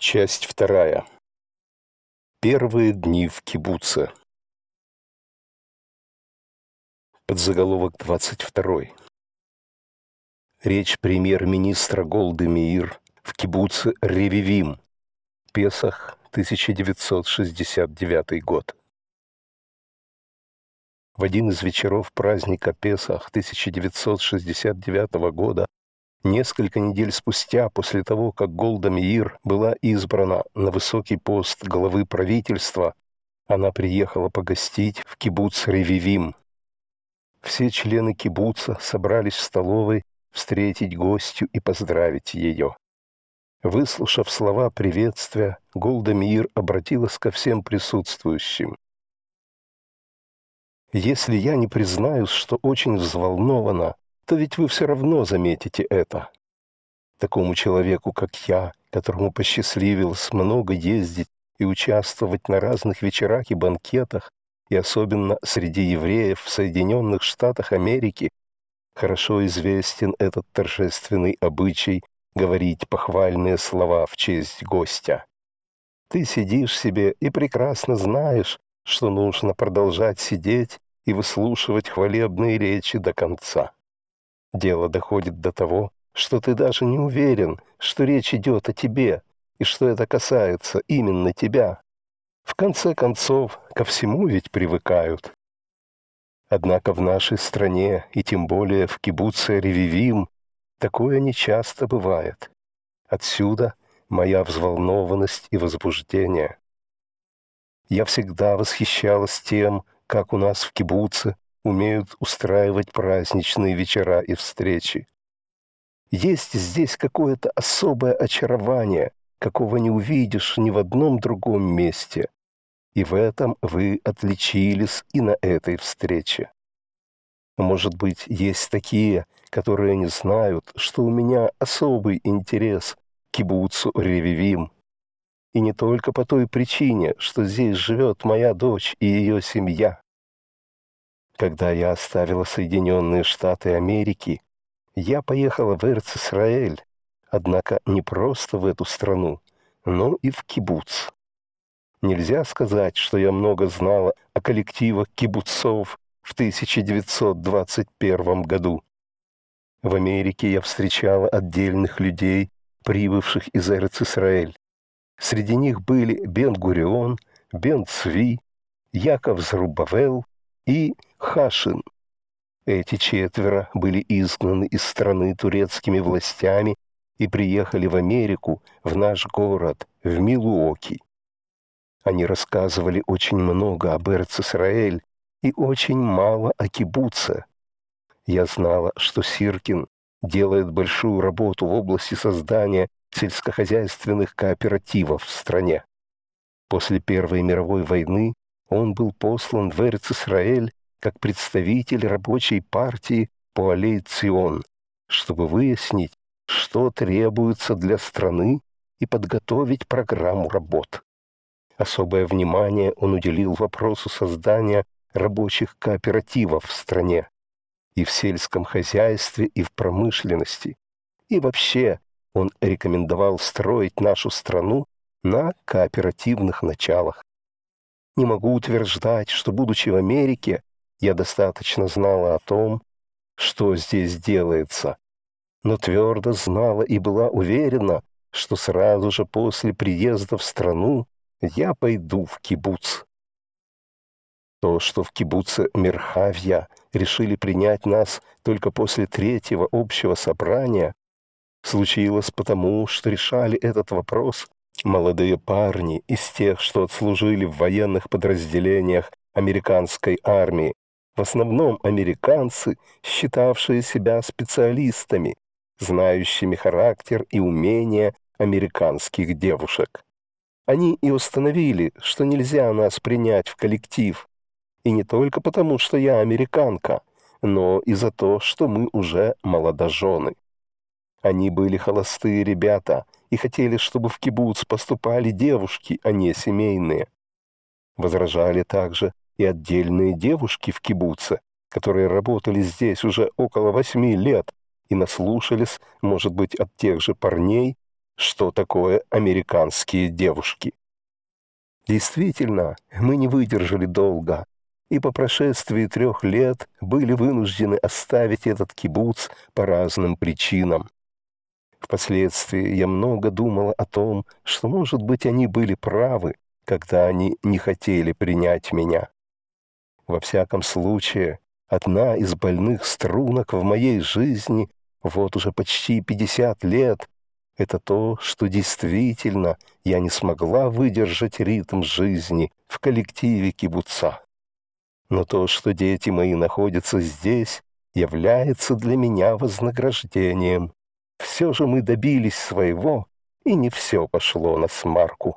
Часть вторая. Первые дни в кибуце. Подзаголовок 22. Речь премьер-министра Голды Меир в кибуце Ревивим. Песах, 1969 год. В один из вечеров праздника Песах 1969 года Несколько недель спустя, после того, как Голда Меир была избрана на высокий пост главы правительства, она приехала погостить в кибуц Ревивим. Все члены кибуца собрались в столовой встретить гостю и поздравить ее. Выслушав слова приветствия, Голда Меир обратилась ко всем присутствующим. «Если я не признаюсь, что очень взволнована, то ведь вы все равно заметите это. Такому человеку, как я, которому посчастливилось много ездить и участвовать на разных вечерах и банкетах, и особенно среди евреев в Соединенных Штатах Америки, хорошо известен этот торжественный обычай говорить похвальные слова в честь гостя. Ты сидишь себе и прекрасно знаешь, что нужно продолжать сидеть и выслушивать хвалебные речи до конца. Дело доходит до того, что ты даже не уверен, что речь идет о тебе и что это касается именно тебя. В конце концов, ко всему ведь привыкают. Однако в нашей стране, и тем более в кибуце Ревивим, такое нечасто бывает. Отсюда моя взволнованность и возбуждение. Я всегда восхищалась тем, как у нас в кибуце умеют устраивать праздничные вечера и встречи. Есть здесь какое-то особое очарование, какого не увидишь ни в одном другом месте. И в этом вы отличились и на этой встрече. Может быть, есть такие, которые не знают, что у меня особый интерес к кибуцу Ревивим. И не только по той причине, что здесь живет моя дочь и ее семья. Когда я оставила Соединенные Штаты Америки, я поехала в Эрцисраэль, однако не просто в эту страну, но и в кибуц. Нельзя сказать, что я много знала о коллективах кибуцов в 1921 году. В Америке я встречала отдельных людей, прибывших из Эрцисраэль. Среди них были Бен Гурион, Бен Цви, Яков Зрубавел, и Хашин. Эти четверо были изгнаны из страны турецкими властями и приехали в Америку, в наш город, в Милуоки. Они рассказывали очень много об Эрцисраэль и очень мало о кибуце. Я знала, что Сиркин делает большую работу в области создания сельскохозяйственных кооперативов в стране. После Первой мировой войны он был послан в Эрцисраэль как представитель рабочей партии по аллее Цион, чтобы выяснить, что требуется для страны и подготовить программу работ. Особое внимание он уделил вопросу создания рабочих кооперативов в стране и в сельском хозяйстве, и в промышленности. И вообще он рекомендовал строить нашу страну на кооперативных началах. Не могу утверждать, что, будучи в Америке, я достаточно знала о том, что здесь делается, но твердо знала и была уверена, что сразу же после приезда в страну я пойду в кибуц. То, что в кибуце Мерхавья решили принять нас только после третьего общего собрания, случилось потому, что решали этот вопрос Молодые парни из тех, что отслужили в военных подразделениях американской армии, в основном американцы, считавшие себя специалистами, знающими характер и умения американских девушек. Они и установили, что нельзя нас принять в коллектив, и не только потому, что я американка, но и за то, что мы уже молодожены. Они были холостые ребята — и хотели, чтобы в кибуц поступали девушки, а не семейные. Возражали также и отдельные девушки в кибуце, которые работали здесь уже около восьми лет и наслушались, может быть, от тех же парней, что такое американские девушки. Действительно, мы не выдержали долго, и по прошествии трех лет были вынуждены оставить этот кибуц по разным причинам. Впоследствии я много думала о том, что, может быть, они были правы, когда они не хотели принять меня. Во всяком случае, одна из больных струнок в моей жизни вот уже почти 50 лет — это то, что действительно я не смогла выдержать ритм жизни в коллективе кибуца. Но то, что дети мои находятся здесь, является для меня вознаграждением. Все же мы добились своего, и не все пошло на смарку.